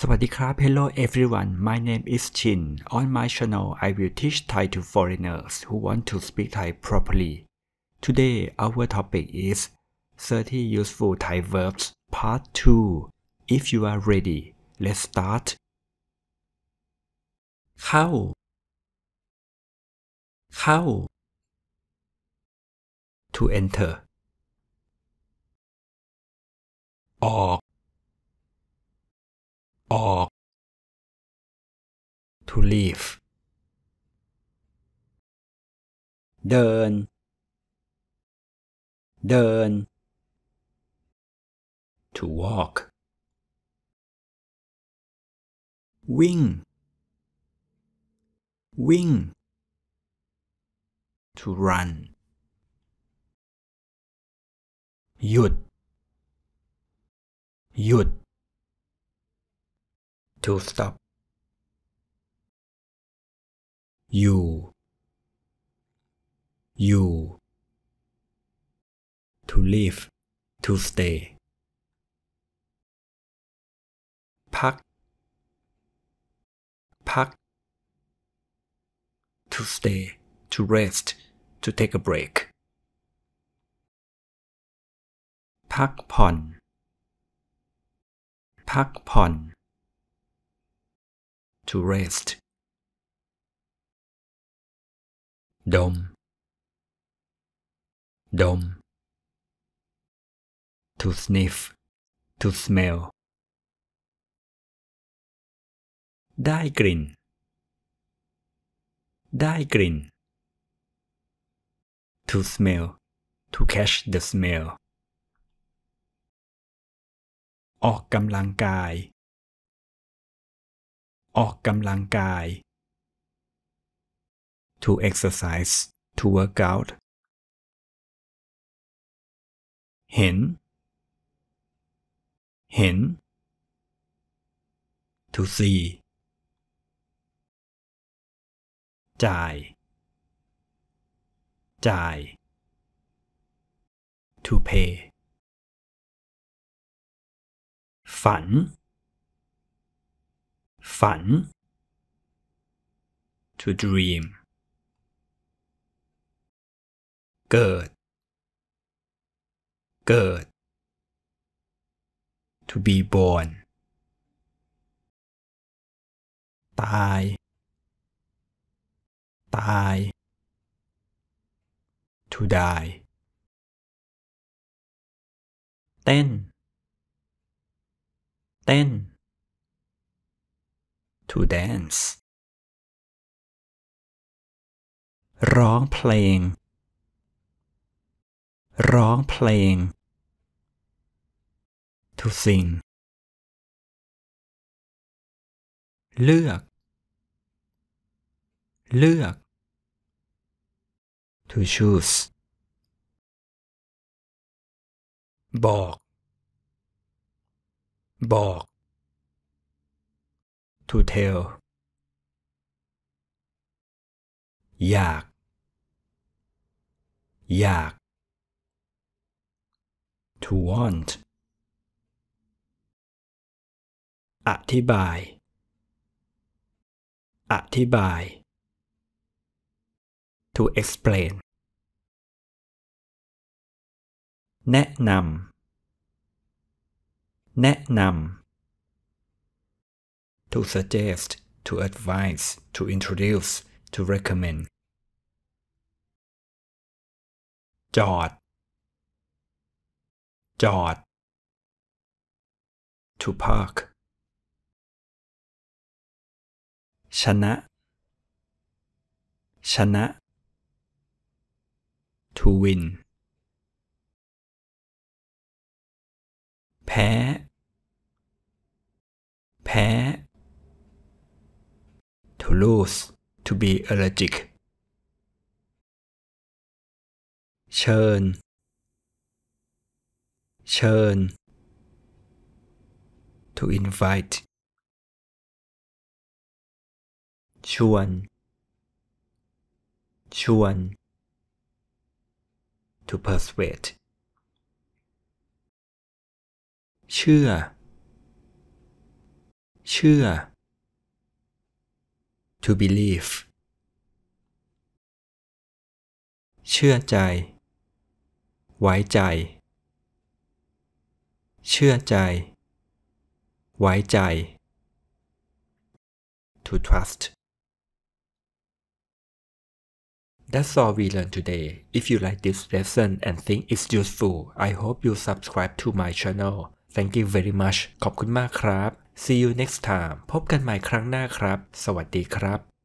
สวัสดีครับ Hello everyone my name is Chin on my channel I will teach Thai to foreigners who want to speak Thai properly today our topic is 30 useful Thai verbs part 2 if you are ready let's start เข้าเข้า to enter ออก to leave. เดิน เดิน to walk วิ่ง วิ่ง to run หยุด หยุด to stop you you to live to stay pak to stay to rest to take a break pon. pon. to rest ดมดม to sniff to smell ได้กลิ่น ได้กลิ่น to smell to catch the smell ออกกำลังกาย ออกกำลังกาย to exercise, to work out. เห็น เห็น to see จ่าย จ่าย to pay ฝัน ฝัน to dream เกิดเกิด to be born ตายตาย to die เต้นเต้น to dance ร้องเพลงร้องเพลง to sing เลือก เลือก to choose บอก บอก to tell อยาก อยาก to want อธิบาย to explain แนะนำ to suggest to advise to introduce to recommend จอดจอด to park ชนะชนะ to win แพ้แพ้ to lose to be allergic เชิญเชิญ to invite ชวน ชวน to persuade เชื่อ เชื่อ to believe เชื่อใจ ไว้ใจเชื่อใจ ไว้ใจ to trust That's all we learned today. If you like this lesson and think it's useful, I hope you subscribe to my channel. Thank you very much. ขอบคุณมากครับ See you next time. พบกันใหม่ครั้งหน้าครับ สวัสดีครับ